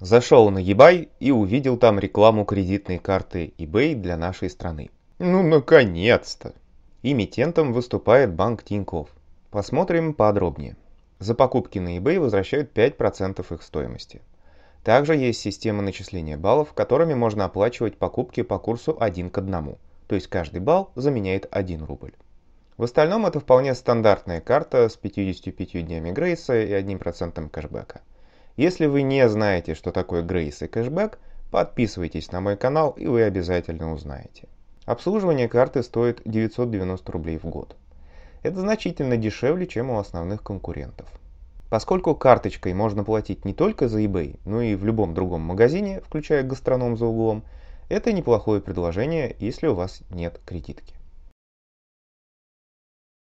Зашел на eBay и увидел там рекламу кредитной карты eBay для нашей страны. Ну, наконец-то! Имитентом выступает банк Тинькофф. Посмотрим подробнее. За покупки на eBay возвращают 5% их стоимости. Также есть система начисления баллов, которыми можно оплачивать покупки по курсу 1 к 1, то есть каждый балл заменяет 1 рубль. В остальном это вполне стандартная карта с 55 днями грейса и 1% кэшбэка. Если вы не знаете, что такое Грейс и кэшбэк, подписывайтесь на мой канал и вы обязательно узнаете. Обслуживание карты стоит 990 рублей в год. Это значительно дешевле, чем у основных конкурентов. Поскольку карточкой можно платить не только за eBay, но и в любом другом магазине, включая гастроном за углом, это неплохое предложение, если у вас нет кредитки.